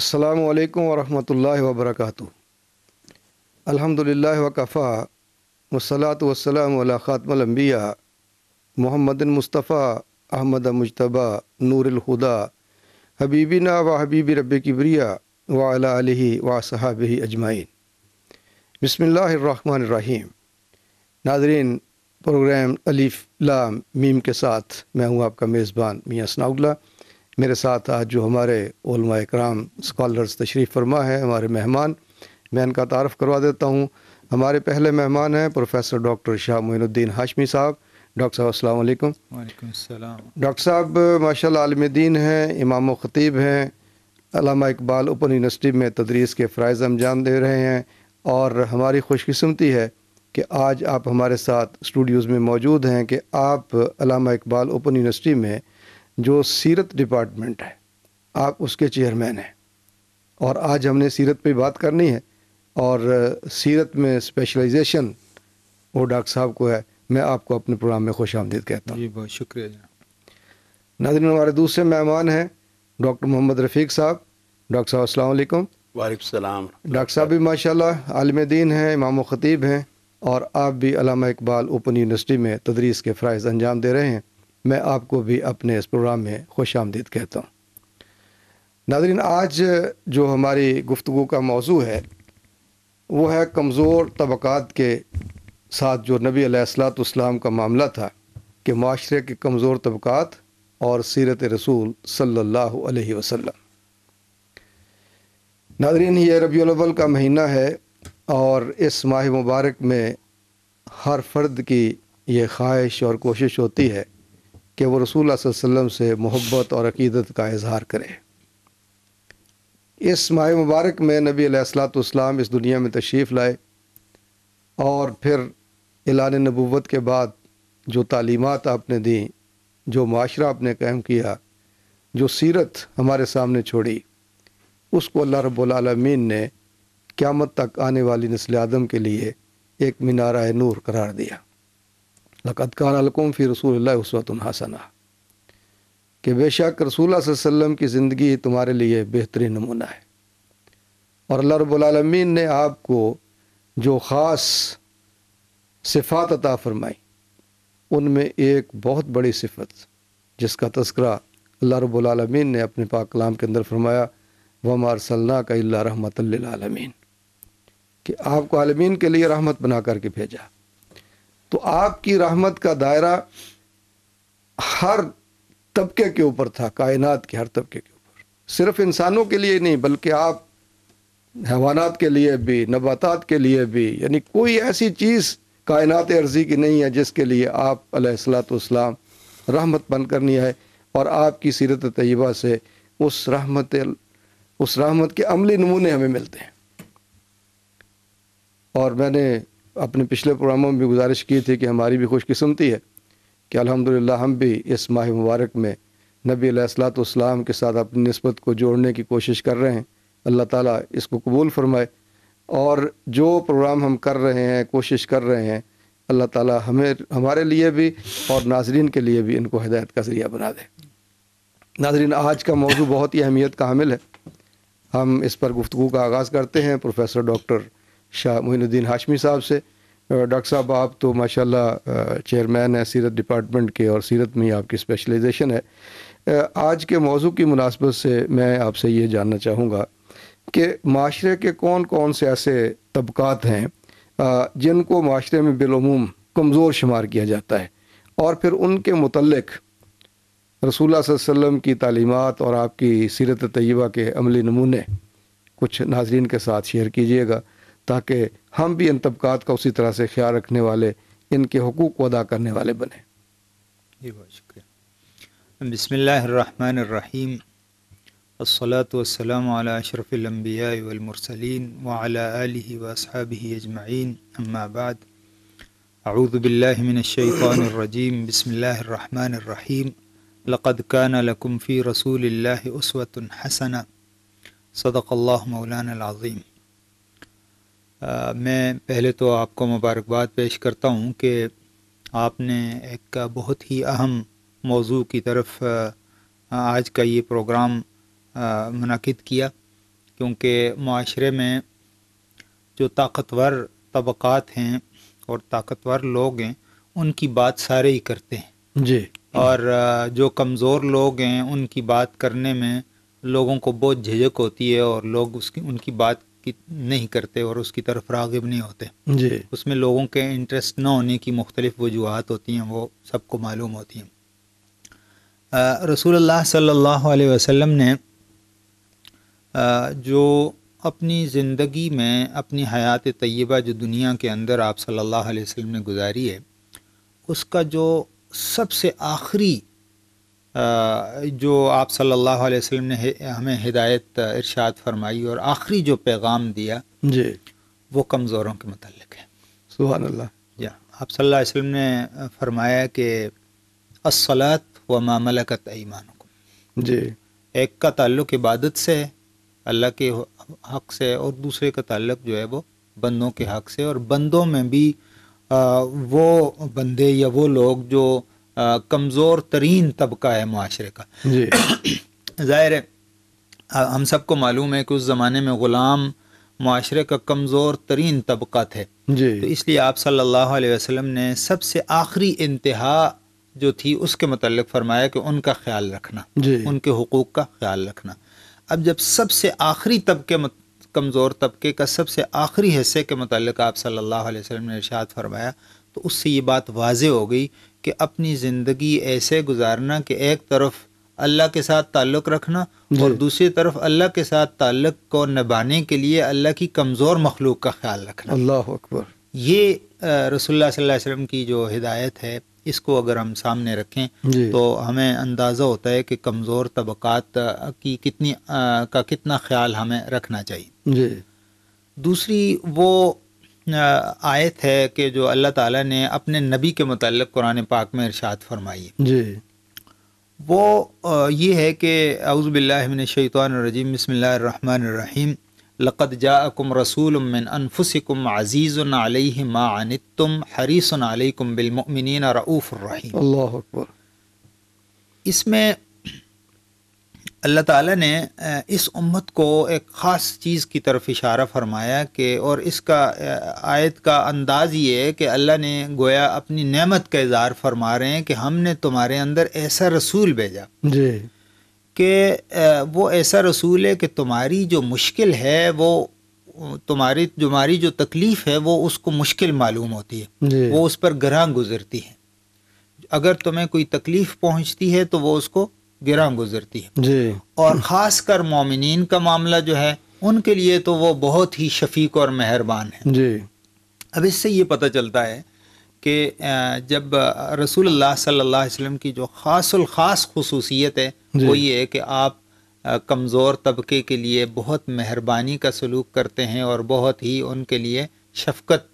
अल्लाम वरहमल वबरक अलहमदिल्ला वकफ़ा वसलात वसलाम ख़ातमलम्बिया मोहम्मद मुस्तफ़ा अहमद मुशतबा नूरलहुदा हबीबिना व हबीब रब किबरिया वाला व सहाब अजमाइन बसमीम नाजरीन प्रोग्राम अलीफ़ लाम मीम के साथ मैं हूँ आपका मेज़बान मियाँ सनाउल्ला मेरे साथ आज जो हमारे कराम स्कॉलर्स तशरीफ़ फरमा है हमारे मेहमान मैं इनका तारफ़ करवा देता हूँ हमारे पहले मेहमान हैं प्रोफेसर डॉक्टर शाह मोनुद्दीन हाशमी साहब डॉक्टर साहब अस्सलाम वालेकुम डॉक्टर साहब माशा आलमदीन हैं इमाम ख़तीब हैं अलामा इकबाल ओपन यूनिवर्सिटी में तदरीस के फ़रज़ अंजाम दे रहे हैं और हमारी खुशकस्मती है कि आज आप हमारे साथ स्टूडियोज़ में मौजूद हैं कि आप अलामा इकबाल ओपन यूनिवर्सिटी में जो सीरत डिपार्टमेंट है आप उसके चेयरमैन हैं और आज हमने सीरत पे बात करनी है और सीरत में स्पेशलाइजेशन वो डॉक्टर साहब को है मैं आपको अपने प्रोग्राम में खुश आमदीद कहता हूँ जी बहुत शुक्रिया जी नादिन हमारे दूसरे मेहमान हैं डॉक्टर मोहम्मद रफ़ीक साहब डॉक्टर साहब अस्सलाम वालेकाम डॉक्टर साहब भी माशाल्लाह आलम दीन हैं इमाम ख़तीब हैं और आप भी अलामा इकबाल ओपन यूनिवर्सिटी में तदरीस के फ़रज़ अंजाम दे रहे हैं मैं आपको भी अपने इस प्रोग्राम में खुश आमदीद कहता हूँ नाजरीन आज जो हमारी गुफ्तु का मौजू है वो है कमज़ोर तबक़ात के साथ जो नबी अलैहिस्सलाम का मामला था कि माशरे के कमज़ोर तबक़ात और सीरत रसूल सल्लल्लाहु अलैहि वसल्लम नाजरीन ये रबी का महीना है और इस माह मुबारक में हर फर्द की ये ख्वाहिश और कोशिश होती है कि वो रसूल वसम से मोहब्बत और अकीदत का इजहार करें इस माह मुबारक में नबी सलाम इस दुनिया में तशरीफ़ लाए और फिर एलान नबूत के बाद जो तालीमत आपने दी जो माशरा आपने कायम किया जो सीरत हमारे सामने छोड़ी उसको अल्लाह रबालमीन ने क़्यामत तक आने वाली नस्ल आदम के लिए एक मीनारा नूर करार दिया अलकुम फ़ी रसूल उसवतुन हसना कि बेशक रसूल वसम की ज़िंदगी तुम्हारे लिए बेहतरीन नमूना है और अल्लाह रबालमीन ने आपको जो ख़ास सिफात अता फ़रमाई उनमें एक बहुत बड़ी सिफत जिसका तस्करा अल्लाह रबालमीन ने अपने पाक कलाम के अंदर फरमाया व सल्ला का रहमत आलमीन कि आपको आलमीन के लिए रहमत बना करके भेजा तो आपकी रहमत का दायरा हर तबके के ऊपर था कायनात के हर तबके के ऊपर सिर्फ इंसानों के लिए नहीं बल्कि आप हैवानात के लिए भी नबातात के लिए भी यानी कोई ऐसी चीज़ कायनात अर्जी की नहीं है जिसके लिए आप अलैहिस्सलाम रहमत बनकर नहीं आए और आपकी सीरत तयबा से उस रहमत उस रहमत के अमली नमूने हमें मिलते हैं और मैंने अपने पिछले प्रोग्रामों में भी गुजारिश की थी कि हमारी भी खुशकस्मती है कि अल्हम्दुलिल्लाह हम भी इस माह मुबारक में नबी सलाम के साथ अपनी नस्बत को जोड़ने की कोशिश कर रहे हैं अल्लाह ताला इसको कबूल फरमाए और जो प्रोग्राम हम कर रहे हैं कोशिश कर रहे हैं अल्लाह ताला हमें हमारे लिए भी और नाजरीन के लिए भी इनको हदायत का ज़रिया बना दें नाजरीन आज का मौजू बहुत ही अहमियत का हामिल है हम इस पर गुफ्तु का आगाज़ करते हैं प्रोफेसर डॉक्टर शाह मोइनुद्दीन हाशमी साहब से डॉक्टर साहब आप तो माशाल्लाह चेयरमैन हैं सीरत डिपार्टमेंट के और सीरत में आपकी स्पेशलाइजेशन है आज के मौजू की मुनासबत से मैं आपसे ये जानना चाहूँगा कि माशरे के कौन कौन से ऐसे तबक़ात हैं जिनको माशरे में बिलूम कमज़ोर शुमार किया जाता है और फिर उनके मतलक रसूल वसम की तलीमत और आपकी सीरत तयबा के अमली नमूने कुछ नाजरन के साथ शेयर कीजिएगा ताकि हम भी इन तबक़ात का उसी तरह से ख्याल रखने वाले इनके हकूक़ को अदा करने वाले बने जी बहुत शुक्रिया बसमीम असलातम अशरफ़िलम्बियामरसलिन वाली अजमाइन अम्माबाद अऊदबिल्लिमिनशैफ़ानरजीम बसमीम लक़द कान लकुम रसूल उसवत हसन सदक़ल्ला मौलाना आ, मैं पहले तो आपको मुबारकबाद पेश करता हूँ कि आपने एक बहुत ही अहम मौजू की तरफ आज का ये प्रोग्राम मनद किया क्योंकि माशरे में जो ताकतवर तबक़ात हैं और ताकतवर लोग हैं उनकी बात सारे ही करते हैं जी और जो कमज़ोर लोग हैं उनकी बात करने में लोगों को बहुत झिझक होती है और लोग उसकी उनकी बात की नहीं करते और उसकी तरफ रागिब नहीं होते जी उसमें लोगों के इंटरेस्ट ना होने की मुख्तलिफ़ वजूहत होती हैं वो सबको मालूम होती हैं रसूल सल्ला वसम ने आ, जो अपनी ज़िंदगी में अपनी हयात तय्यबा जो दुनिया के अंदर आप सल्लल्लाहु अलैहि वसल्लम ने गुजारी है उसका जो सबसे आखिरी जो आप सल्लल्लाहु अलैहि वसल्लम ने हमें हिदायत इरशाद फरमाई और आखिरी जो पैगाम दिया जी वो कमज़ोरों के मतलब है अल्लाह जी हाँ। आप सल्लल्लाहु अलैहि वसल्लम ने फरमाया कि असलात व मामलकत ईमान जी एक का ताल्लुक इबादत से अल्लाह के हक से और दूसरे का ताल्लुक जो है वो बंदों के हक से और बंदों में भी आ, वो बंदे या वो लोग जो कमज़ोर तरीन तबका है माशरे का ज़ाहिर है हम सबको मालूम है कि उस ज़माने में ग़ुलाम माशरे का कमज़ोर तरीन तबका थे तो इसलिए आप सल्लल्लाहु अलैहि वसल्लम ने सबसे आखिरी इंतहा जो थी उसके मतलब फरमाया कि उनका ख्याल रखना उनके हकूक़ का ख्याल रखना अब जब सबसे आखिरी तबके कमज़ोर तबके का सबसे आखिरी हिस्से के मतलब आप सल्लल्लाहु अलैहि वसल्लम ने इरशाद फरमाया तो उससे ये बात वाज हो गई कि अपनी ज़िंदगी ऐसे गुजारना कि एक तरफ अल्लाह के साथ ताल्लुक़ रखना और दूसरी तरफ अल्लाह के साथ ताल्लुक़ को निभाने के लिए अल्लाह की कमज़ोर मखलूक का ख्याल रखना अल्लाह अकबर ये रसोल्ला वसम की जो हिदायत है इसको अगर हम सामने रखें तो हमें अंदाज़ा होता है कि कमज़ोर तबक़ात की कितनी आ, का कितना ख्याल हमें रखना चाहिए दूसरी वो आयत है कि जो अल्लाह ताला ने अपने नबी के मतलब कुरान पाक में इरशाद फरमाई जी वो ये है कि अउज़बिल्लिनशैतरजीम बसमीम लक़द जाकुम रसूलमिन अनफुसिकुम अज़ीज़न आलह मानतम हरीसन आलकुम बिलमिन रऊफ़ुररहीम इसमें अल्लाह ताला ने इस उम्मत को एक ख़ास चीज़ की तरफ इशारा फरमाया कि और इसका आयत का अंदाज़ ये है कि अल्लाह ने गोया अपनी नेमत का इजहार फरमा रहे हैं कि हमने तुम्हारे अंदर ऐसा रसूल भेजा जी कि वो ऐसा रसूल है कि तुम्हारी जो मुश्किल है वो तुम्हारी तुम्हारी जो तकलीफ़ है वो उसको मुश्किल मालूम होती है वो उस पर ग्रह गुजरती है अगर तुम्हें कोई तकलीफ़ पहुंचती है तो वो उसको गिरा गुजरती है जी और ख़ास कर मोमिन का मामला जो है उनके लिए तो वो बहुत ही शफीक और मेहरबान है जी अब इससे ये पता चलता है कि जब रसूल अल्लाह अलैहि की जो खासुल ख़ास खसूसियत है वो ये है कि आप कमज़ोर तबके के लिए बहुत मेहरबानी का सलूक करते हैं और बहुत ही उनके लिए शफकत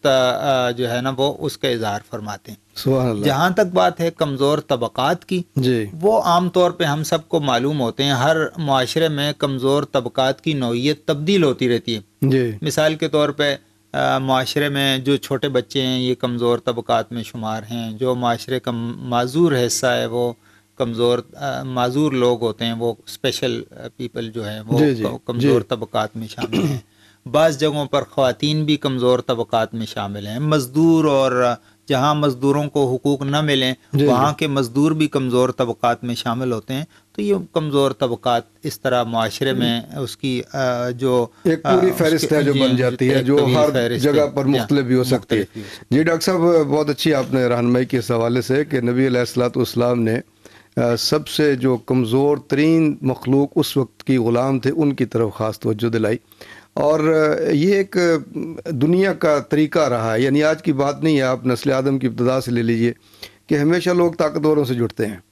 जो है ना वो उसका इजहार फरमाते हैं जहाँ तक बात है कमज़ोर तबक़ात की जी वो आमतौर पर पे हम सबको मालूम होते हैं हर माशरे में कमज़ोर तबक़ात की नोयत तब्दील होती रहती है जी मिसाल के तौर पे माशरे में जो छोटे बच्चे हैं ये कमज़ोर तबक़ात में शुमार हैं जो माशरे का माजूर हिस्सा है वो कमज़ोर माजूर लोग होते हैं वो स्पेशल पीपल जो है वो कमज़ोर तबक़ात में शामिल हैं बाज़ जगहों पर खातन भी कमज़ोर तबक़ात में शामिल हैं मज़दूर और जहाँ मजदूरों को हकूक न मिलें वहाँ के मजदूर भी कमज़ोर तबक़ात में शामिल होते हैं तो ये कमज़ोर तबक़ात इस तरह माशरे में उसकी जो एक पूरी फहरिस्त है हाँ जो बन हाँ जाती है जो हर जगह पर हाँ। मुख्तलिफ भी हो सकती है जी डॉक्टर साहब बहुत अच्छी आपने रहनमई के इस हवाले से कि नबी सलाम ने सबसे जो कमज़ोर तरीन मखलूक उस वक्त की ग़ुलाम थे उनकी तरफ ख़ास तोज्जो दिलाई और ये एक दुनिया का तरीका रहा है यानी आज की बात नहीं है आप नस्ल आदम की इब्तदा से ले लीजिए कि हमेशा लोग ताकतवरों से जुड़ते हैं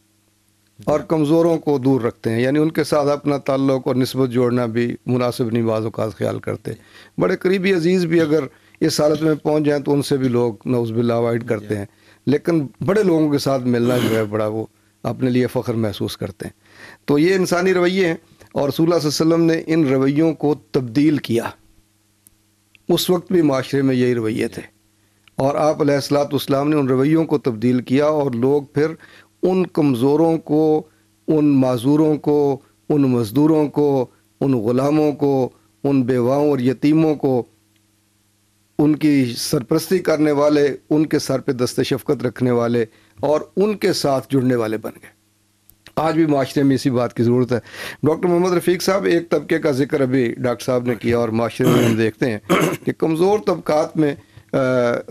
और कमज़ोरों को दूर रखते हैं यानी उनके साथ अपना ताल्लुक और नस्बत जोड़ना भी मुनासिब नवाज बाज़ात ख्याल करते बड़े करीबी अजीज़ भी अगर इस हालत में पहुँच जाएँ तो उनसे भी लोग नौजबिल्ला अवॉइड करते हैं लेकिन बड़े लोगों के साथ मिलना जो है बड़ा वो अपने लिए फ़ख्र महसूस करते हैं तो ये इंसानी रवैये हैं और वसम ने इन रवैयों को तब्दील किया उस वक्त भी माशरे में यही रवैये थे और आप सलाम ने उन रवैयों को तब्दील किया और लोग फिर उन कमज़ोरों को उन माजूरों को उन मज़दूरों को उन ग़ुलामों को उन बेवाओं और यतीमों को उनकी सरपरस्ती करने वाले उनके सर पे दस्त शफकत रखने वाले और उनके साथ जुड़ने वाले बन गए आज भी माशरे में इसी बात की ज़रूरत है डॉक्टर मोहम्मद रफ़ीक साहब एक तबके का जिक्र अभी डॉक्टर साहब ने किया और माशरे में हम देखते हैं कि कमज़ोर तबक़ात में आ,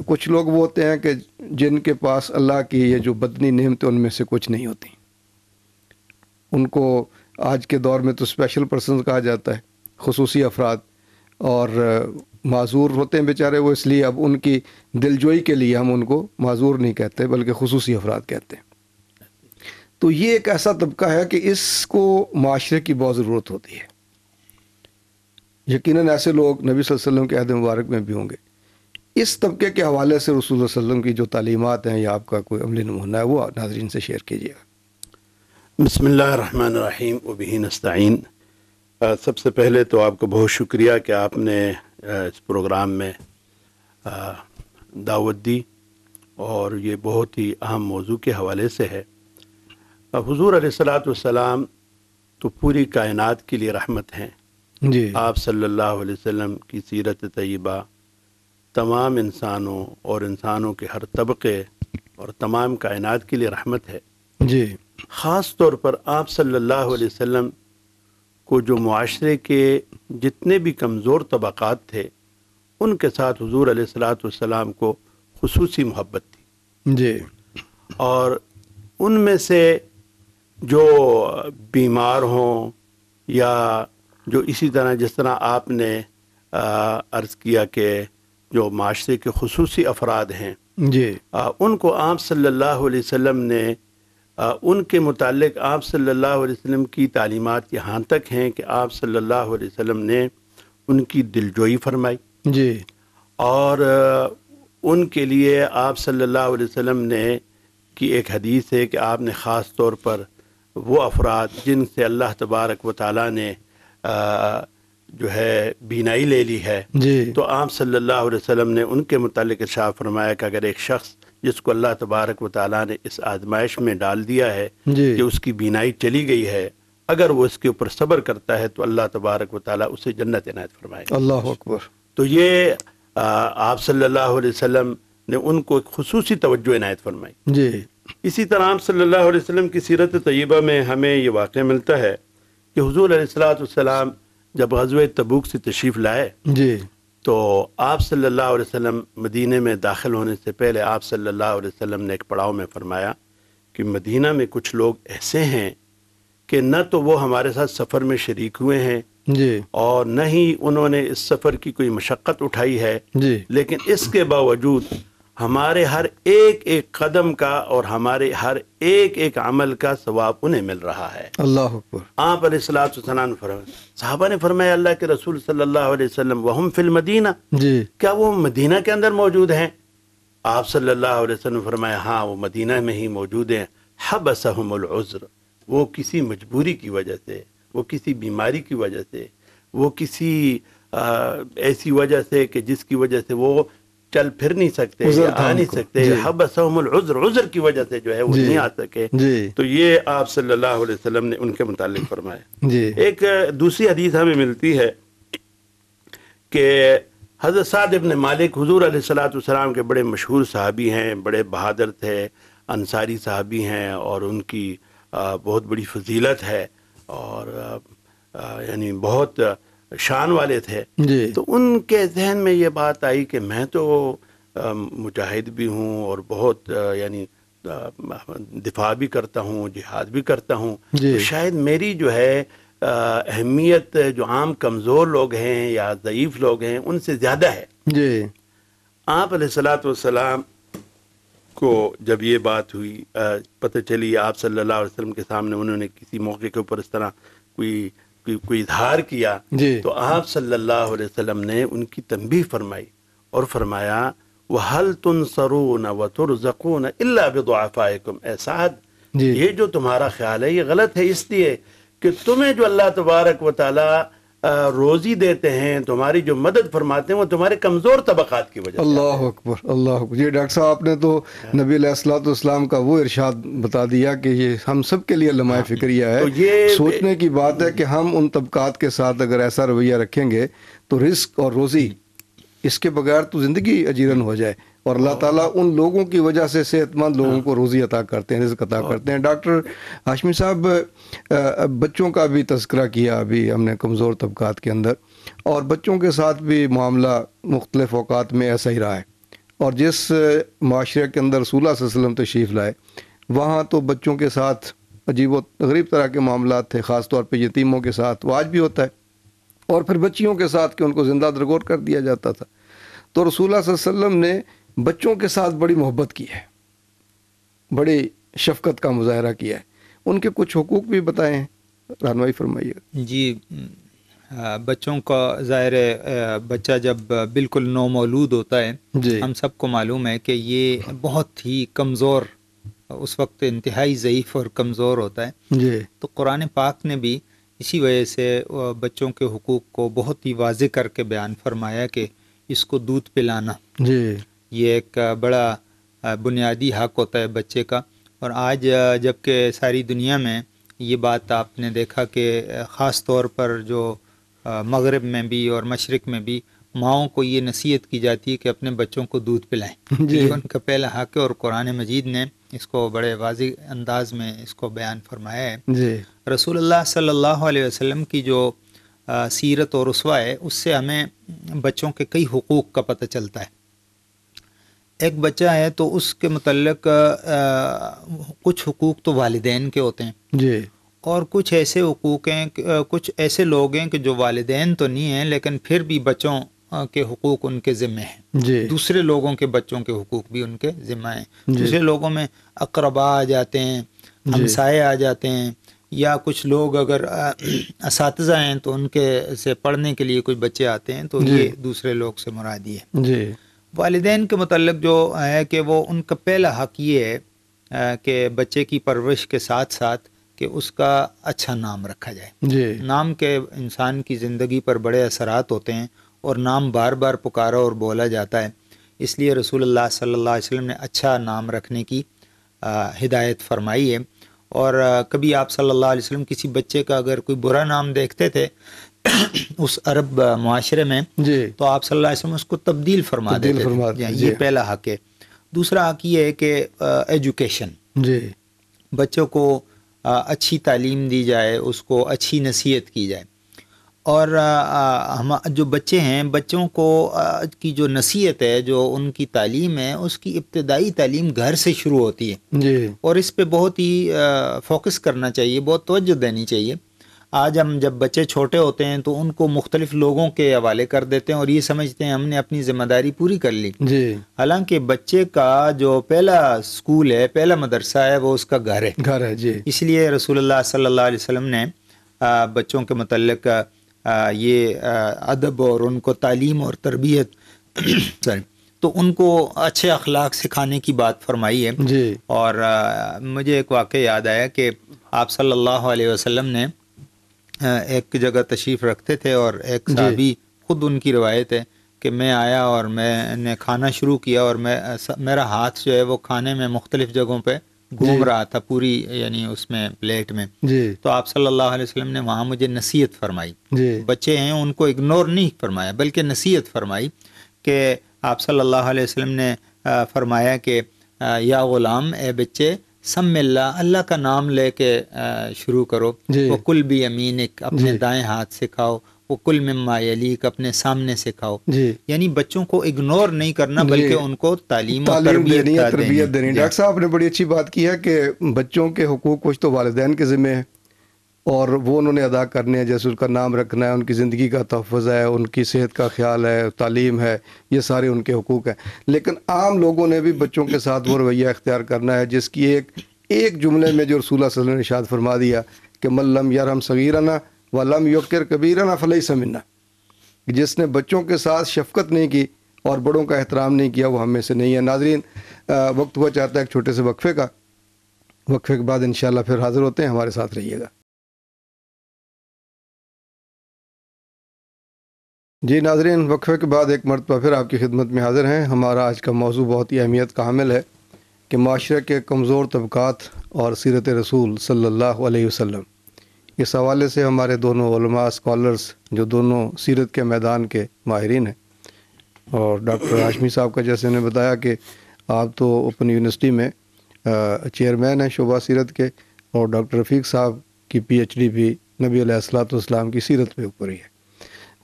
कुछ लोग वो होते हैं कि जिनके पास अल्लाह की ये जो बदनी थे उनमें से कुछ नहीं होती उनको आज के दौर में तो स्पेशल पर्सन कहा जाता है खसूस अफराद और माजूर होते हैं बेचारे वो इसलिए अब उनकी दिलजोई के लिए हम उनको माजूर नहीं कहते बल्कि खसूस अफराद कहते हैं तो ये एक ऐसा तबका है कि इसको माशरे की बहुत ज़रूरत होती है यकीनन ऐसे लोग नबी वसल्लम के अहद मुबारक में भी होंगे इस तबके के हवाले से रसूल वसल्लम की जो तालीमत हैं या आपका कोई अमली नमूना है वो नाजरीन से शेयर कीजिएगा बसमीम वबी सबसे पहले तो आपको बहुत शुक्रिया कि आपने इस प्रोग्राम में दावत दी और ये बहुत ही अहम मौजू के हवाले से है हजूर सलाम तो पूरी कायनात के लिए रहमत हैं जी आप सल्लल्लाहु अलैहि वसल्लम की सीरत तयबा तमाम इंसानों और इंसानों के हर तबके और तमाम कायनात के लिए रहमत है जी ख़ास तौर पर आप सल्लल्लाहु अलैहि वसल्लम को जो माशरे के जितने भी कमज़ोर तबक़ात थे उनके साथ हजूर सलाम को खसूसी मोहब्बत थी जी और उनमें से जो बीमार हों या जो इसी तरह जिस तरह आपने अर्ज़ किया कि जो माशरे के खसूस अफराद हैं जी आ, उनको आप सल्लल्लाहु अलैहि वसल्लम ने आ, उनके मुतालिक आप सल्लल्लाहु अलैहि वसल्लम की तालीमत यहाँ तक हैं कि आप सल्लल्लाहु अलैहि वसल्लम ने उनकी दिलजोई फरमाई जी और आ, उनके लिए आप सल्लल्लाहु अलैहि वसल्लम ने की एक हदीस है कि आपने ख़ास तौर पर वो अफराद जिनसे अल्लाह तबारक व ताल ने जो है बीनाई ले ली है जी। तो आप सल्ला वसम ने उनके मतलब शाह फरमाया कि अगर एक शख्स जिसको अल्लाह तबारक व ताली ने इस आजमाइश में डाल दिया है कि उसकी बीनाई चली गई है अगर वो इसके ऊपर सब्र करता है तो अल्लाह तबारक व उसे जन्नत इनायत फरमाए अल्लाह अकबर तो ये आप सल्ला वसम ने उनको एक खसूसी तवज्जो इनायत फरमाई जी इसी तरह आप सल्लल्लाहु अलैहि वसल्लम की सीरत तय्यबा में हमें ये वाक़ मिलता है कि हजूर सलाम जब गजब तबूक से तशरीफ़ लाए जी तो आप सल्लल्लाहु अलैहि वसल्लम मदीने में दाखिल होने से पहले आप सल्लल्लाहु अलैहि वसल्लम ने एक पड़ाव में फरमाया कि मदीना में कुछ लोग ऐसे हैं कि न तो वो हमारे साथ सफ़र में शरीक हुए हैं जी और न ही उन्होंने इस सफ़र की कोई मशक्क़त उठाई है जी लेकिन इसके बावजूद हमारे हर एक एक कदम का और हमारे हर एक एक अमल का सवाब उन्हें मिल रहा है अल्लाह आप सलाम साहबा ने फरमाया अल्लाह के रसूल सल्लल्लाहु अलैहि वसल्लम वहम फिल मदीना जी क्या वो मदीना के अंदर मौजूद हैं आप सल्लल्लाहु अलैहि वसल्लम फरमाया हाँ वो मदीना में ही मौजूद हैं हबसहुल उज़्र वो किसी मजबूरी की वजह से वो किसी बीमारी की वजह से वो किसी आ, ऐसी वजह से कि जिसकी वजह से वो चल फिर नहीं सकते आ नहीं सकते हबसमजुर उजर की वजह से जो है वो नहीं आ सके तो ये आप सल्लल्लाहु अलैहि वसल्लम ने उनके मुतालिक फरमाया एक दूसरी हदीस हमें मिलती है कि हजरत साद इबन मालिक हजूर सलाम के बड़े मशहूर साहबी हैं बड़े बहादुर थे अंसारी साहबी हैं और उनकी बहुत बड़ी फजीलत है और यानी बहुत शान वाले थे तो उनके जहन में ये बात आई कि मैं तो मुजाहिद भी हूँ और बहुत यानी दिफा भी करता हूँ जिहाद भी करता हूँ तो शायद मेरी जो है अहमियत जो आम कमज़ोर लोग हैं या ज़यीफ़ लोग हैं उनसे ज़्यादा है जी आप सलाम को जब ये बात हुई पता चली आप सल्लल्लाहु अलैहि वसल्लम के सामने उन्होंने किसी मौके के ऊपर इस तरह कोई को इजहार किया तो आप सल्लल्लाहु अलैहि वसल्लम ने उनकी तंबी फरमाई और फरमाया वह हल तुन सरून व तुरजकून अल्लाफ़ाकुम एसाद ये जो तुम्हारा ख्याल है ये गलत है इसलिए कि तुम्हें जो अल्लाह तबारक व ताली रोज़ी देते हैं तुम्हारी जो मदद फरमाते हैं वो तुम्हारे कमज़ोर तबक़ात की वजह अल्लाह अकबर अल्लाह अकबर ये डॉक्टर साहब आपने तो हाँ। नबी सलाम का वो इरशाद बता दिया कि ये हम सब के लिए लमाय हाँ। फिक्रिया है तो ये सोचने की बात है कि हम उन तबक़ात के साथ अगर ऐसा रवैया रखेंगे तो रिस्क और रोज़ी इसके बगैर तो ज़िंदगी अजीरन हो जाए और अल्लाह ताला उन लोगों की वजह से सेहतमंद लोगों हाँ। को रोज़ी अता करते हैं रिज्क अता करते हैं डॉक्टर हाशमी साहब बच्चों का भी तस्करा किया अभी हमने कमज़ोर तबकात के अंदर और बच्चों के साथ भी मामला मुख्तलिफ अवकात में ऐसा ही रहा है और जिस माशरे के अंदर रसूल वसलम तशरीफ़ लाए वहाँ तो बच्चों के साथ अजीब गरीब तरह के मामला थे ख़ास तौर पर यतीमों के साथ वो आज भी होता है और फिर बच्चियों के साथ कि उनको ज़िंदा दरगोर कर दिया जाता था तो रसूल वसम ने बच्चों के साथ बड़ी मोहब्बत की है बड़ी शफकत का मुजाहरा किया है उनके कुछ हकूक भी बताए हैं फरमाइए जी बच्चों का ज़ाहिर बच्चा जब बिल्कुल नौमौलूद होता है हम सबको मालूम है कि ये बहुत ही कमज़ोर उस वक्त इंतहाई ज़यीफ़ और कमज़ोर होता है जी तो कुरान पाक ने भी इसी वजह से बच्चों के हकूक़ को बहुत ही वाज करके बयान फरमाया कि इसको दूध पिलाना जी ये एक बड़ा बुनियादी हक होता है बच्चे का और आज जबकि सारी दुनिया में ये बात आपने देखा कि ख़ास तौर पर जो मगरब में भी और मशरक़ में भी माओ को ये नसीहत की जाती है कि अपने बच्चों को दूध पिलाएं जी उनका पहला हक है और कुरान मजीद ने इसको बड़े वाज अंदाज में इसको बयान फरमाया है रसूल सल्ला वसलम की जो आ, सीरत और रसवा है उससे हमें बच्चों के कई हकूक़ का पता चलता है एक बच्चा है तो उसके मतलब कुछ हकूक़ तो वालदेन के होते हैं जी और कुछ ऐसे हकूक़ हैं कुछ ऐसे लोग हैं कि जो वालदेन तो नहीं हैं लेकिन फिर भी बच्चों के हकूक़ उनके ज़िम्मे हैं दूसरे लोगों के बच्चों के हकूक़ भी उनके ज़िम्मा हैं दूसरे लोगों में अकरबा आ जाते हैं हमसाए आ जाते हैं या कुछ लोग अगर इस हैं तो उनके से पढ़ने के लिए कुछ बच्चे आते हैं तो ये दूसरे लोग से मुरादी है जी वालदे के मतलब जो है कि वो उनका पहला हक ये है कि बच्चे की परवरिश के साथ साथ कि उसका अच्छा नाम रखा जाए जी। नाम के इंसान की ज़िंदगी पर बड़े असरात होते हैं और नाम बार बार पुकारा और बोला जाता है इसलिए रसूल सल्ला वसम ने अच्छा नाम रखने की हिदायत फरमाई है और कभी आप सल्लल्लाहु अलैहि वसल्लम किसी बच्चे का अगर कोई बुरा नाम देखते थे उस अरब माशरे में तो आप सल्लल्लाहु अलैहि वसल्लम उसको तब्दील फरमा तब्दील फरमा ये पहला हक है दूसरा हक ये है कि एजुकेशन जी बच्चों को आ, अच्छी तालीम दी जाए उसको अच्छी नसीहत की जाए और हम जो बच्चे हैं बच्चों को आ, की जो नसीहत है जो उनकी तालीम है उसकी इब्तदाई तालीम घर से शुरू होती है जी और इस पर बहुत ही फोकस करना चाहिए बहुत तोज्जो देनी चाहिए आज हम जब बच्चे छोटे होते हैं तो उनको मुख्तलिफ लोगों के हवाले कर देते हैं और ये समझते हैं हमने अपनी जिम्मेदारी पूरी कर ली हालांकि बच्चे का जो पहला स्कूल है पहला मदरसा है वो उसका घर है घर है जी इसलिए रसूलुल्लाह सल्लल्लाहु अलैहि वसल्लम ने बच्चों के मतलब ये अदब और उनको तालीम और तरबियत सॉरी तो उनको अच्छे अखलाक सिखाने की बात फरमाई है जी और आ, मुझे एक वाक़ याद आया कि आप सल्लल्लाहु अलैहि वसल्लम ने एक जगह तशरीफ़ रखते थे और एक भी खुद उनकी रवायत है कि मैं आया और मैंने खाना शुरू किया और मैं मेरा हाथ जो है वो खाने में मुख्तलिफ जगहों पर घूम रहा था पूरी यानी उसमें प्लेट में तो आप सल्लल्लाहु अलैहि वसल्लम ने वहाँ मुझे नसीहत फरमाई बच्चे हैं उनको इग्नोर नहीं फरमाया बल्कि नसीहत फरमाई कि आप सल्लल्लाहु अलैहि वसल्लम ने फरमाया कि या ग़ुलाम ए बच्चे सम्मिल्ला अल्लाह का नाम लेके शुरू करो वो कुल भी अमीनिक अपने दाएं हाथ से खाओ वो कुल में मायलिक अपने सामने से खाओ यानी बच्चों को इग्नोर नहीं करना बल्कि उनको तालीम तरबियत देनी डॉक्टर साहब ने बड़ी अच्छी बात की है कि बच्चों के हकूक कुछ तो वालदेन के ज़िम्मे है और वो उन्होंने अदा करने हैं जैसे उसका नाम रखना है उनकी ज़िंदगी का तहफ़ है उनकी सेहत का ख्याल है तालीम है ये सारे उनके हकूक़ हैं लेकिन आम लोगों ने भी बच्चों के साथ वो रवैया अख्तियार करना है जिसकी एक एक जुमले में जो रसूल वसल्लम ने फरमा दिया कि मल्लम यारम सगीराना वलम यकर कबीराना फ़लई समन्ना जिसने बच्चों के साथ शफकत नहीं की और बड़ों का एहतराम नहीं किया वो हमें से नहीं है नाजरीन वक्त हुआ चाहता है एक छोटे से वक्फ़े का वक्फ़े के बाद इन फिर हाज़िर होते हैं हमारे साथ रहिएगा जी नाजरीन वक्फे के बाद एक मरतबा फिर आपकी खिदमत में हाजिर हैं हमारा आज का मौजू बहुत ही अहमियत का हामिल है कि माशरे के कमज़ोर तबक़ात और सीरत रसूल सल्लल्लाहु अलैहि वसल्लम इस हवाले से हमारे दोनों स्कॉलर्स जो दोनों सीरत के मैदान के माहरीन हैं और डॉक्टर हाशमी साहब का जैसे उन्हें बताया कि आप तो ओपन यूनिवर्सिटी में चेयरमैन हैं शोभा सीरत के और डॉक्टर रफ़ीक साहब की पी एच डी भी नबी सलात की सीरत पर ऊपर ही है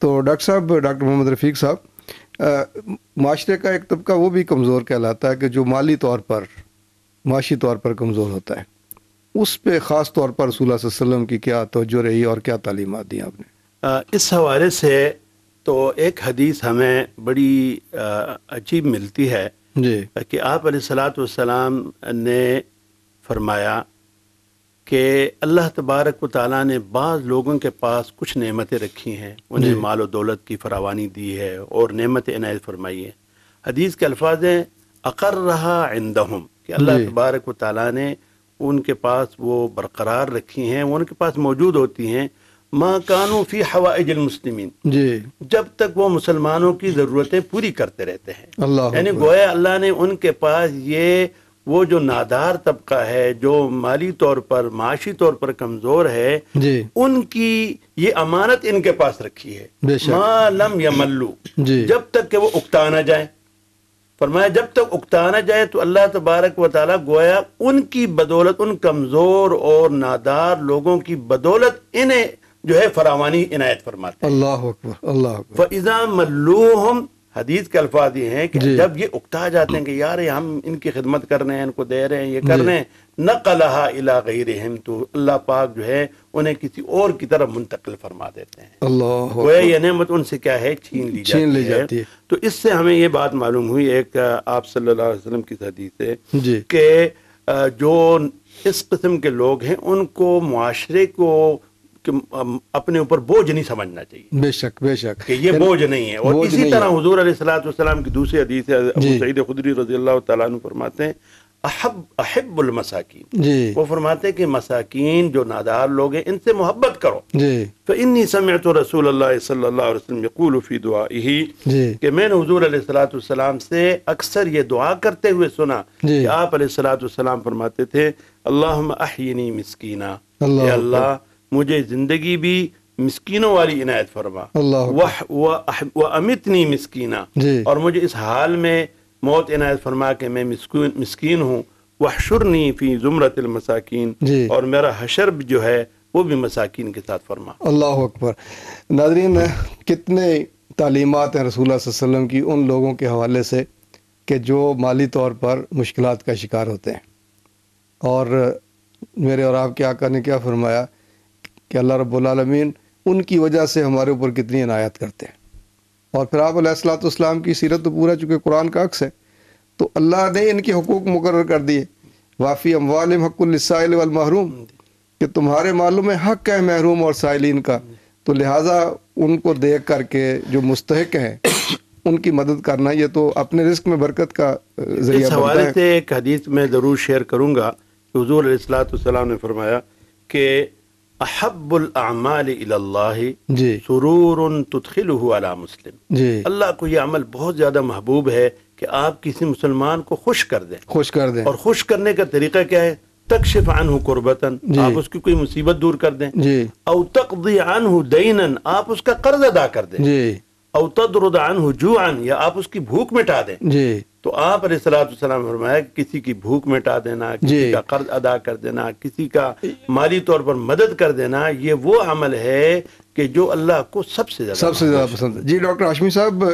तो डॉक्टर साहब डॉक्टर मोहम्मद रफ़ीक साहब माशरे का एक तबका वो भी कमज़ोर कहलाता है कि जो माली तौर पर माशी तौर पर कमज़ोर होता है उस पर ख़ास तौर पर रसूल वसम की क्या तोज्जो रही और क्या तालीमत दी आपने इस हवाले से तो एक हदीस हमें बड़ी अजीब मिलती है जी कि आप सलाम ने फरमाया कि अल्लाह तबारक ताली ने बाज़ लोगों के पास कुछ नमतें रखी हैं उन्हें माल व दौलत की फरावानी दी है और नमत इनायत फरमाई है हदीस के अल्फाज हैं अकर रहा आइंदम कि अल्लाह तबारक ताली ने उनके पास वो बरकरार रखी हैं उनके पास मौजूद होती हैं माँ कानू फ़ी जब तक वो मुसलमानों की ज़रूरतें पूरी करते रहते हैं यानी गोया अल्लाह ने उनके पास ये वो जो नादार तबका है जो माली तौर पर माशी तौर पर कमजोर है जी। उनकी ये अमानत इनके पास रखी है मालम या मल्लू जब तक के वो उकता ना जाए फरमाया जब तक उगता ना जाए तो अल्लाह तबारक वाली गोया उनकी बदौलत उन कमजोर और नादार लोगों की बदौलत इन्हें जो है फरावानी इनायत फरमाते अल्लाह अल्लाह मल्लू हम हदीस के अल्फाज ये हैं कि जब ये उकता जाते हैं कि यार हम इनकी खिदमत कर रहे हैं इनको दे रहे हैं ये कर रहे हैं न इला गई रहम तो अल्लाह पाक जो है उन्हें किसी और की तरफ मुंतकिल फरमा देते हैं अल्लाह गोया ये नमत उनसे क्या है छीन ली छीन ली जाती है तो इससे हमें ये बात मालूम हुई एक आप सल्ला की हदीस से कि जो इस किस्म के लोग हैं उनको माशरे को कि अपने ऊपर बोझ नहीं समझना चाहिए बेशक बेशक कि ये बोझ नहीं है और इसी तरह हजूर सलाम की दूसरी हदीस सईद खुदरी रजी अल्लाह तु फरमाते हैं अहब अहबुल मसाकिन वो फरमाते हैं कि मसाकिन जो नादार लोग हैं इनसे मोहब्बत करो तो इन्नी समय तो रसूल सल्लाफी दुआ यही कि मैंने हजूर सलाम से अक्सर ये दुआ करते हुए सुना कि आप सलाम फरमाते थे अल्लाह अहिनी मिसकीना अल्लाह मुझे ज़िंदगी भी मिसकीनों वाली इनायत फरमा वह वह अमितनी मिसकीना और मुझे इस हाल में मौत इनायत फरमा के मैं मिसकीन हूँ वह शुरनी फ़ी ज़ुमरतमसाकिन और मेरा हशर जो है वो भी मसाकिन के साथ फरमा अल्लाह अकबर नाजरीन कितने तालीमत हैं रसूल वसम की उन लोगों के हवाले से कि जो माली तौर पर मुश्किल का शिकार होते हैं और मेरे और आपके आका ने क्या फरमाया कि अल्लाह रबालमीन उनकी वजह से हमारे ऊपर कितनी अनायत करते हैं और फिर आप सलाम की सीरत तो पूरा चूँकि कुरान का अक्स है तो अल्लाह ने इनके हकूक़ मुकर कर दिए वाफ़ी अमवाल हक़ुलसाइल वमहरूम कि तुम्हारे मालूम में हक है महरूम और साइलिन का तो लिहाजा उनको देख करके जो मुस्तक हैं उनकी मदद करना ये तो अपने रिस्क में बरकत का जरिया इस हवाले से एक हदीस में ज़रूर शेयर करूँगा कि हजूर सलाम ने फरमाया कि अहब्बुल जी सुरूर अला मुस्लिम जी अल्लाह को ये अमल बहुत ज्यादा महबूब है कि आप किसी मुसलमान को खुश कर दें खुश कर दें और खुश करने का तरीका क्या है तकशिफ अनहू कुर्बतन आप उसकी कोई मुसीबत दूर कर दें औ तकदी अनहू दैन आप उसका कर्ज अदा कर दें औ तदरुद अनहू जूआन या आप उसकी भूख मिटा दें तो आप सलाम फरमाया किसी की भूख मिटा देना किसी का कर्ज अदा कर देना किसी का माली तौर पर मदद कर देना ये वो अमल है कि जो अल्लाह को सबसे ज़्यादा सबसे ज़्यादा पसंद है जी डॉक्टर हाशमी साहब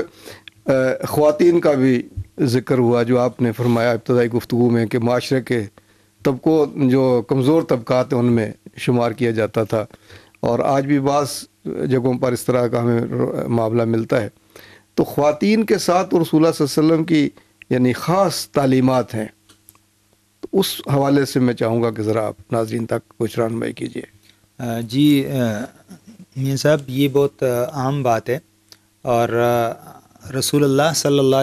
ख़वान का भी जिक्र हुआ जो आपने फरमाया इब्तदाई गुफ्तु में कि माशरे के तबको जो कमज़ोर तबक़ात हैं उनमें शुमार किया जाता था और आज भी बास जगहों पर इस तरह का हमें मामला मिलता है तो खुवान के साथ रसूल वसम की यानी ख़ास तालीमत हैं तो उस हवाले से मैं चाहूँगा कि ज़रा आप नाजरन तक कुछ रानमई कीजिए जी मियाँ साहब ये बहुत आम बात है और रसूल अल्लाह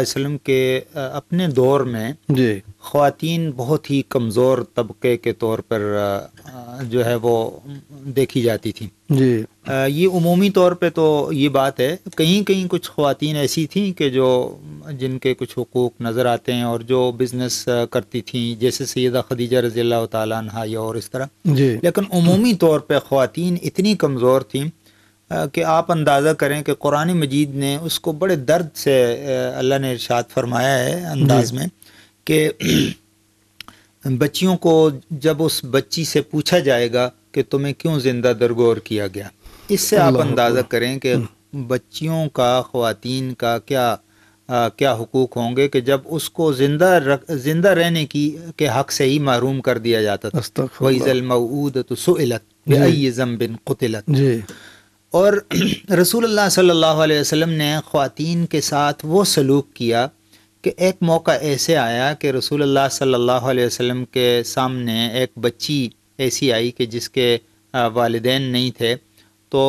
वसल्लम के अपने दौर में जी ख़वातीन बहुत ही कमज़ोर तबके के तौर पर जो है वो देखी जाती थी जी ये उमूमी तौर पे तो ये बात है कहीं कहीं कुछ खुवान ऐसी थी कि जो जिनके कुछ हकूक़ नज़र आते हैं और जो बिज़नेस करती थी जैसे सैदा खदीजा रज़ी तहा या और इस तरह लेकिन उमूमी तौर पर खुवान इतनी कमज़ोर थी कि आप अंदाज़ा करें कि कुरान मजीद ने उसको बड़े दर्द से अल्लाह ने इर्शाद फरमाया है अंदाज में कि बच्चियों को जब उस बच्ची से पूछा जाएगा कि तुम्हें क्यों ज़िंदा दरगोर किया गया इससे आप अंदाज़ा करें कि बच्चियों का ख़वातीन का क्या आ, क्या हकूक़ होंगे कि जब उसको ज़िंदा रख ज़िंदा रहने की के हक़ से ही महरूम कर दिया जाता था वईज़लमऊद तो सुलत जम बिन कुतलत और रसूल सल्ला वसम ने ख़वातीन के साथ वो सलूक किया कि एक मौका ऐसे आया कि रसूल सल्ला वसम के सामने एक बच्ची ऐसी आई कि जिसके वालदे नहीं थे तो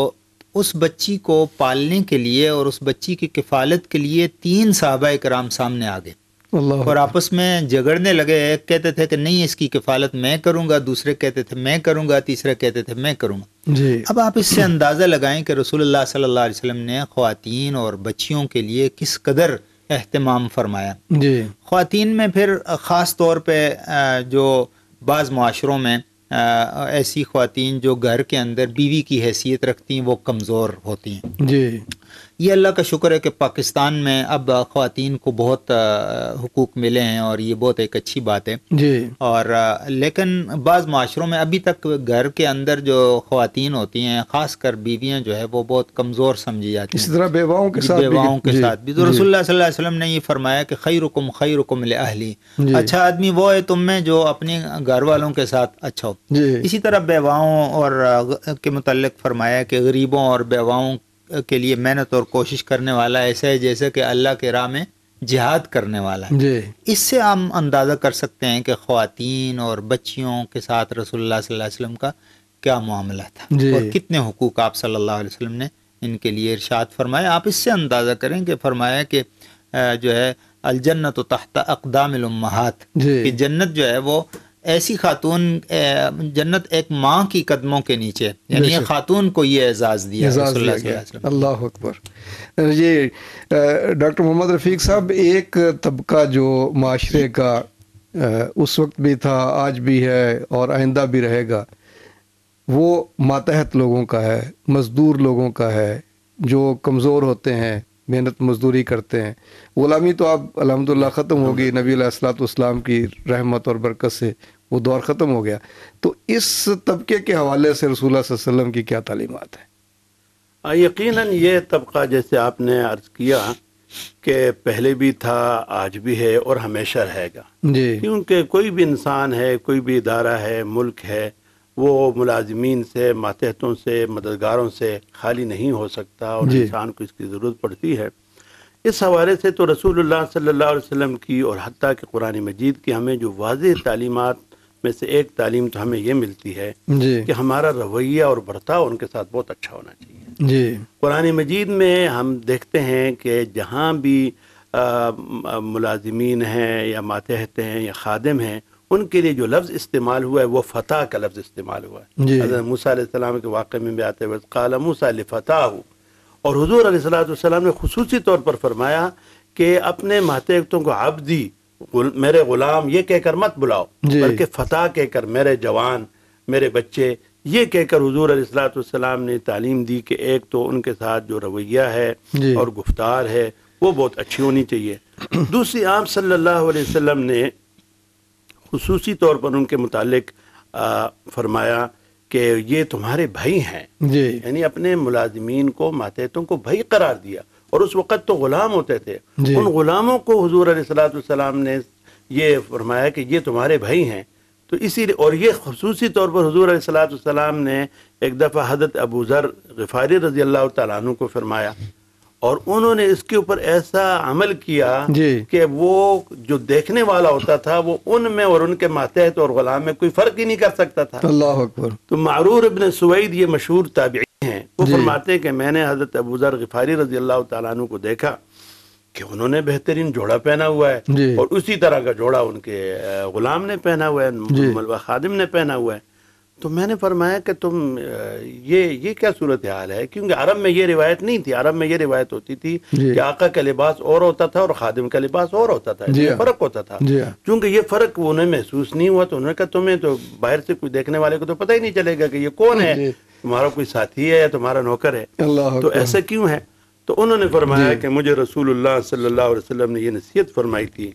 उस बच्ची को पालने के लिए और उस बच्ची की किफ़ालत के लिए तीन साहबा कराम सामने आ गए और आपस में झगड़ने लगे एक कहते थे कि नहीं इसकी किफ़ालत मैं करूंगा दूसरे कहते थे मैं करूंगा तीसरे कहते थे मैं करूंगा जी अब आप इससे अंदाज़ा लगाएं कि रसूल सल्लल्लाहु अलैहि वसल्लम ने खातन और बच्चियों के लिए किस कदर अहतमाम फरमाया खातन में फिर ख़ास तौर पर जो बाज़ माशरों में आ, ऐसी खातन जो घर के अंदर बीवी की हैसियत रखती हैं वो कमज़ोर होती हैं जी ये अल्लाह का शुक्र है कि पाकिस्तान में अब ख़वान को बहुत हकूक़ मिले हैं और ये बहुत एक अच्छी बात है जी और लेकिन बाज़ माशरों में अभी तक घर के अंदर जो ख़वान होती हैं ख़ास कर बीवियाँ जो है वो बहुत कमज़ोर समझी जाती हैं इस तरह बेवाओं के साथ बेवाओं के साथ भी तो ने यह फरमाया कि खई रुकम खई रुकम अहली अच्छा आदमी वो है तुम में जो अपने घर वालों के साथ अच्छा हो इसी तरह बेवाओं और के मतलब फरमाया कि गरीबों और बेवाओं के लिए मेहनत और कोशिश करने वाला ऐसा है जैसे कि अल्लाह के राह में जिहाद करने वाला है इससे हम अंदाज़ा कर सकते हैं कि ख़वातीन और बच्चियों के साथ रसोल्ला वसलम का क्या मामला था और कितने हकूक़ आप सल्लल्लाहु अलैहि वसल्लम ने इनके लिए इरशाद फरमाया आप इससे अंदाज़ा करें कि फरमाया कि जो है अलजन्नत तहत अकदाम कि जन्नत जो है वो ऐसी खातून जन्नत एक माँ की कदमों के नीचे यानी खातून को ये एजाज़ दिया अल्लाह अकबर ये डॉक्टर मोहम्मद रफ़ीक साहब एक तबका जो माशरे का उस वक्त भी था आज भी है और आइंदा भी रहेगा वो मातहत लोगों का है मज़दूर लोगों का है जो कमज़ोर होते हैं मेहनत मजदूरी करते हैं ग़ुलामी तो आप अलहमदिल्ला ख़त्म हो गई नबी असलातम की रहमत और बरकत से वो दौर ख़त्म हो गया तो इस तबके के हवाले से रसूल वसम की क्या तालीमत है यकीन ये तबका जैसे आपने अर्ज़ किया कि पहले भी था आज भी है और हमेशा रहेगा जी क्योंकि कोई भी इंसान है कोई भी इदारा है मुल्क है वो मुलाजमीन से मातहतों से मददगारों से खाली नहीं हो सकता और इंसान को इसकी ज़रूरत पड़ती है इस हवाले से तो रसूल सल्ला वसम की और हती के कुरान मजीद की हमें जो वाज तलीमत में से एक तालीम तो हमें ये मिलती है कि हमारा रवैया और बर्ताव उनके साथ बहुत अच्छा होना चाहिए जी कुरान मजीद में हम देखते हैं कि जहाँ भी मुलाजमीन हैं या मातहत हैं या खादम हैं उनके लिए जो लफ्ज़ इस्तेमाल हुआ है वो फतेह का लफ्ज़ इस्तेमाल हुआ है मूसा के वाक़े में भी आते हुए काला मूसा फतेह हो और हजूर अलैहिस्सलाम ने खसूस तौर पर फरमाया कि अपने महतों को आबदी दी मेरे ग़ुलाम ये कहकर मत बुलाओ बल्कि फ़तह कहकर मेरे जवान मेरे बच्चे ये कहकर हजूर अलैहिस्सलाम ने तालीम दी कि एक तो उनके साथ जो रवैया है और गुफ्तार है वो बहुत अच्छी होनी चाहिए दूसरी आप सल्लल्लाहु अलैहि वसल्लम ने खसूसी तौर पर उनके मुतालिक फरमाया कि ये तुम्हारे भाई हैं यानी अपने मुलाजमीन को मातहतों को भाई करार दिया और उस वक़्त तो ग़ुलाम होते थे उन ग़ुलामों को हजूर सलाम ने ये फरमाया कि ये तुम्हारे भाई हैं तो इसी और ये खसूसी तौर पर हजूर सलाम ने एक दफ़ा हजरत अबू ज़र गफ़ारी रजी अल्लाह तु को फरमाया और उन्होंने इसके ऊपर ऐसा अमल किया कि वो जो देखने वाला होता था वो उनमें और उनके मातहत और गुलाम में कोई फर्क ही नहीं कर सकता था अल्लाह अकबर तो मारूर इबन सुद ये मशहूर ताबी हैं वो फरमाते हैं कि मैंने हजरत अबूजर गफारी रजी अल्लाह तु को देखा कि उन्होंने बेहतरीन जोड़ा पहना हुआ है और उसी तरह का जोड़ा उनके गुलाम ने पहना हुआ है मलबा खादिम ने पहना हुआ है तो मैंने फरमाया कि तुम ये ये क्या सूरत हाल है क्योंकि अरब में ये रिवायत नहीं थी अरब में ये रिवायत होती थी कि आका का लिबास और होता था और खादिम का लिबास और होता था ये फर्क होता था क्योंकि ये फर्क उन्हें महसूस नहीं हुआ तो उन्होंने कहा तुम्हें तो बाहर से कोई देखने वाले को तो पता ही नहीं चलेगा कि ये कौन है तुम्हारा कोई साथी है या तुम्हारा नौकर है तो ऐसा क्यों है तो उन्होंने फरमाया कि मुझे रसूल सल्लाम ने यह नसीहत फरमाई थी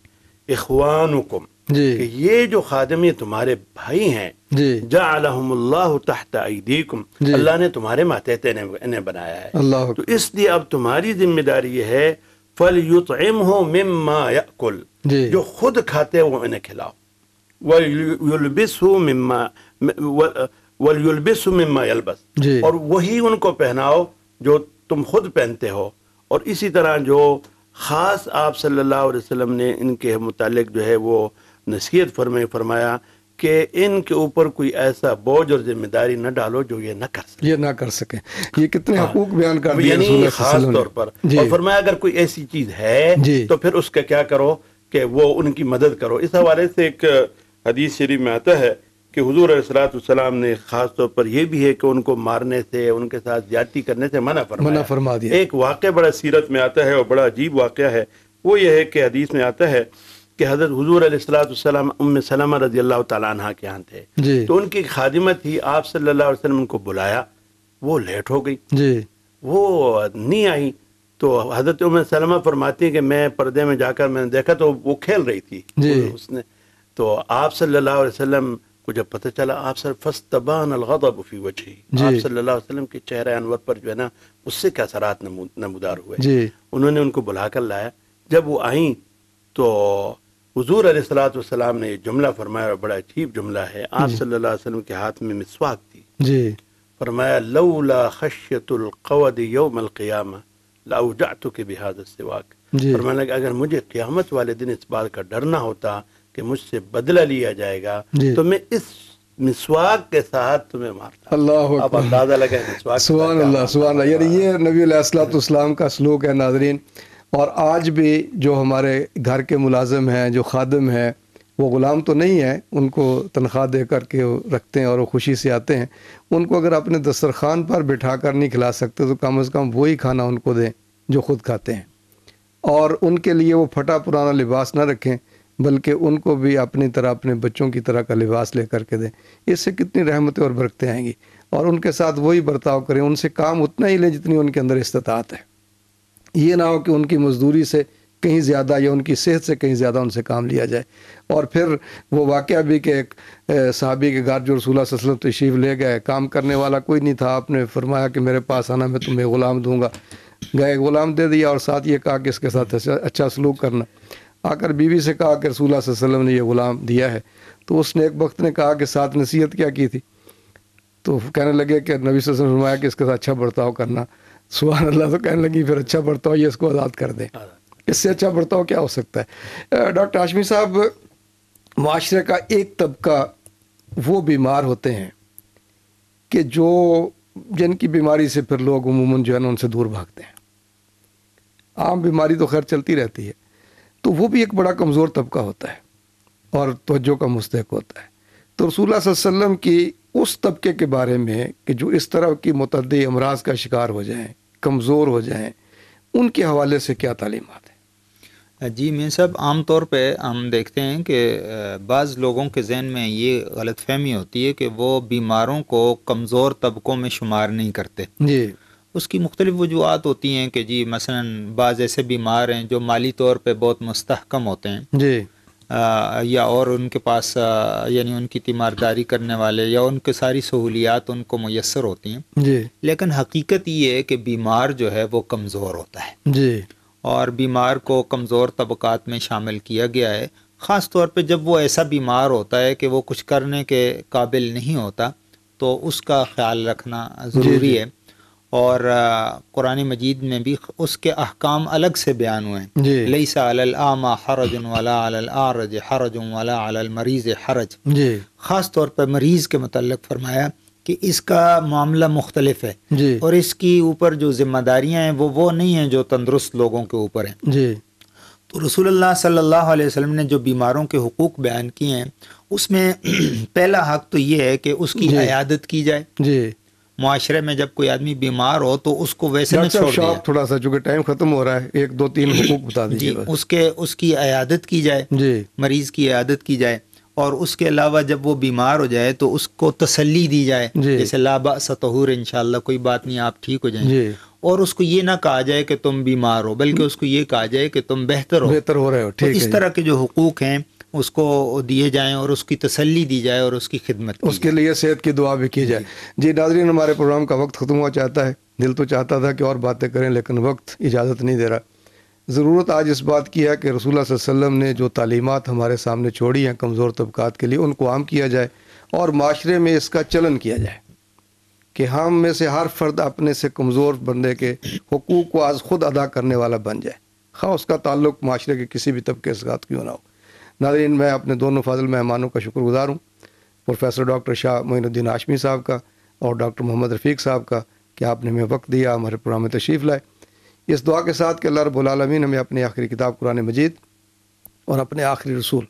इखवान कि ये जो खादम ये तुम्हारे भाई हैं अल्लाह ने तुम्हारे मातहत इन्हें बनाया है अल्लाह तो इसलिए अब तुम्हारी जिम्मेदारी है फल युत हो मिम्मा कुल जो खुद खाते वो इन्हें खिलाओ वलबिस मिम्मा मिम्मा यलबस और वही उनको पहनाओ जो तुम खुद पहनते हो और इसी तरह जो ख़ास आप सल्लल्लाहु अलैहि वसल्लम ने इनके मुतालिक जो है वो नसीहत फरमाए फरमाया कि इनके ऊपर कोई ऐसा बोझ और जिम्मेदारी न डालो जो ये न कर सके ये ना कर सके ये कितने हाँ। हकूक बयान कर दिए पर और फरमाया अगर कोई ऐसी चीज है तो फिर उसका क्या करो कि वो उनकी मदद करो इस हवाले से एक हदीस शरीफ में आता है कि हजूर सलाम ने खास तौर पर यह भी है कि उनको मारने से उनके साथ ज्यादा करने से मना फरमा मना फरमा दिया एक वाक़ बड़ा सीरत में आता है और बड़ा अजीब वाक़ है वो यह है कि हदीस में आता है कि हजरत हजूर अलैहिस्सलाम उम सलमा रजी अल्लाह तह के यहाँ थे तो उनकी खादिमत ही आप सल्लल्लाहु अलैहि वसल्लम को बुलाया वो लेट हो गई जी वो नहीं आई तो हजरत उम सलमा फरमाती कि मैं पर्दे में जाकर मैंने देखा तो वो खेल रही थी जी। उसने तो आप सल्ला वसलम को जब पता चला आप सर फस्तबान अलगब फी वजह आप सल्ला अलैहि के चेहरे अनवर पर जो है ना उससे क्या सरात नमूदार हुए उन्होंने उनको बुला कर लाया जब वो आई तो हजूर अलीसलाम ने जुमला फरमाया और बड़ा अजीब जुमला है आप सल्लाम के हाथ में मिसवाक थी जी फरमाया लौला के अगर मुझे क्यामत वाले दिन इस बात का डरना होता कि मुझसे बदला लिया जाएगा तो मैं इस मिसवाक के साथ तुम्हें मारता अल्लाह अंदाजा सुबह अल्लाह सुबह ये नबी का श्लोक है नाजरीन और आज भी जो हमारे घर के मुलाजिम हैं जो खादम हैं वो ग़ुलाम तो नहीं है उनको तनख्वाह दे करके रखते हैं और वो खुशी से आते हैं उनको अगर अपने दस्तरखान पर बिठा कर नहीं खिला सकते तो कम अज़ कम वही खाना उनको दें जो ख़ुद खाते हैं और उनके लिए वो फटा पुराना लिबास ना रखें बल्कि उनको भी अपनी तरह अपने बच्चों की तरह का लिबास ले करके दें इससे कितनी रहमतें और बरकतें आएंगी और उनके साथ वही बर्ताव करें उनसे काम उतना ही लें जितनी उनके अंदर इस्तात है ये ना हो कि उनकी मजदूरी से कहीं ज़्यादा या उनकी सेहत से कहीं ज़्यादा उनसे काम लिया जाए और फिर वो वाक़ भी कि एक सहाबी के गार जो रसूल वसलम तशीफ़ ले गए काम करने वाला कोई नहीं था आपने फरमाया कि मेरे पास आना मैं तुम्हें ग़ुलाम दूँगा गए ग़ुलाम दे दिया और साथ ये कहा कि इसके साथ अच्छा, अच्छा सलूक करना आकर बीवी से कहा कि रसूल वसलम ने यह ग़ुलाम दिया है तो उसने एक वक्त ने कहा कि साथ नसीहत क्या की थी तो कहने लगे कि नबी वसल्लम फरमाया कि इसके साथ अच्छा बर्ताव करना सुबह अल्लाह तो कहने लगी फिर अच्छा बर्ताव ये इसको आज़ाद कर दें हाँ। इससे अच्छा बर्ताव क्या हो सकता है डॉक्टर आशमी साहब माशरे का एक तबका वो बीमार होते हैं कि जो जिनकी बीमारी से फिर लोग उमूमन जो है ना उनसे दूर भागते हैं आम बीमारी तो खैर चलती रहती है तो वो भी एक बड़ा कमज़ोर तबका होता है और तोज्जो का मुस्तक होता है तो रसूल वसम की उस तबके के बारे में कि जो इस तरह की मतद अमराज का शिकार हो जाएं कमज़ोर हो जाएं उनके हवाले से क्या तालीमत है जी मैं सब आम तौर पे हम देखते हैं कि बाज़ लोगों के जहन में ये गलत फहमी होती है कि वो बीमारों को कमज़ोर तबकों में शुमार नहीं करते जी उसकी मुख्तलिफ़ वजूहत होती हैं कि जी मसला बाज़ ऐसे बीमार हैं जो माली तौर पर बहुत मस्तकम होते हैं जी आ, या और उनके पास यानी उनकी तीमारदारी करने वाले या उनके सारी सहूलियात उनको मैसर होती हैं जी लेकिन हकीकत ये है कि बीमार जो है वो कमज़ोर होता है जी और बीमार को कमज़ोर तबक़ात में शामिल किया गया है ख़ास तौर पे जब वो ऐसा बीमार होता है कि वो कुछ करने के काबिल नहीं होता तो उसका ख्याल रखना ज़रूरी है और कुरान मजीद में भी उसके अहकाम अलग से बयान हुए हैं लईसा आमा हरज वाला हरज वाला मरीज़ हरज ख़ास तौर पर मरीज़ के मतलब फरमाया कि इसका मामला मुख्तलिफ है और इसकी ऊपर जो जिम्मेदारियां हैं वो वो नहीं है जो तंदरुस्त लोगों के ऊपर हैं जी तो सल्लल्लाहु अलैहि वसल्लम ने जो बीमारों के हकूक़ बयान किए हैं उसमें पहला हक तो ये है कि उसकी अयादत की जाए जी माशरे में जब कोई आदमी बीमार हो तो उसको वैसे में छोड़ दिया थोड़ा सा चूंकि टाइम खत्म हो रहा है एक दो तीन हुकूक बता दीजिए उसके उसकी अयादत की जाए जी मरीज की अयादत की जाए और उसके अलावा जब वो बीमार हो जाए तो उसको तसल्ली दी जाए जैसे लाबा सतहूर इनशाला कोई बात नहीं आप ठीक हो जाए और उसको ये ना कहा जाए कि तुम बीमार हो बल्कि हम्म। उसको ये कहा जाए कि तुम बेहतर हो बेहतर हो रहे हो ठीक तो इस तरह के जो हकूक हैं उसको दिए जाएं और उसकी तसल्ली दी जाए और उसकी खिदमत उसके लिए सेहत की दुआ भी की जाए जी नाजरीन हमारे प्रोग्राम का वक्त ख़त्म हुआ चाहता है दिल तो चाहता था कि और बातें करें लेकिन वक्त इजाज़त नहीं दे रहा ज़रूरत आज इस बात की है कि रसूल वसम ने जो तालीमत हमारे सामने छोड़ी हैं कमज़ोर तबक़ात के लिए उनको आम किया जाए और माशरे में इसका चलन किया जाए कि हम में से हर फर्द अपने से कमज़ोर बंदे के हकूक़ को आज ख़ुद अदा करने वाला बन जाए खा उसका ताल्लुक माशरे के किसी भी तबके से क्यों ना हो नाजरीन मैं अपने दोनों फाजिल मेहमानों का शुक्रगुजार हूँ प्रोफेसर डॉक्टर शाह मोनुद्दीन आशमी साहब का और डॉक्टर मोहम्मद रफ़ीक साहब का कि आपने हमें वक्त दिया हमारे प्रोग्राम में तशरीफ़ लाए इस दुआ के साथ कि अल्लाह रबालमीन हमें अपनी आखिरी किताब कुरान मजीद और अपने आखिरी रसूल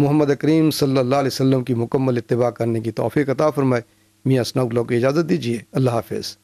मोहम्मद करीम सल्ला वसम की मुकम्मल इतबा करने की तोफ़ी अता फ़रमाए मियाँ स्नौगलों की इजाज़त दीजिए अल्लाह हाफिज़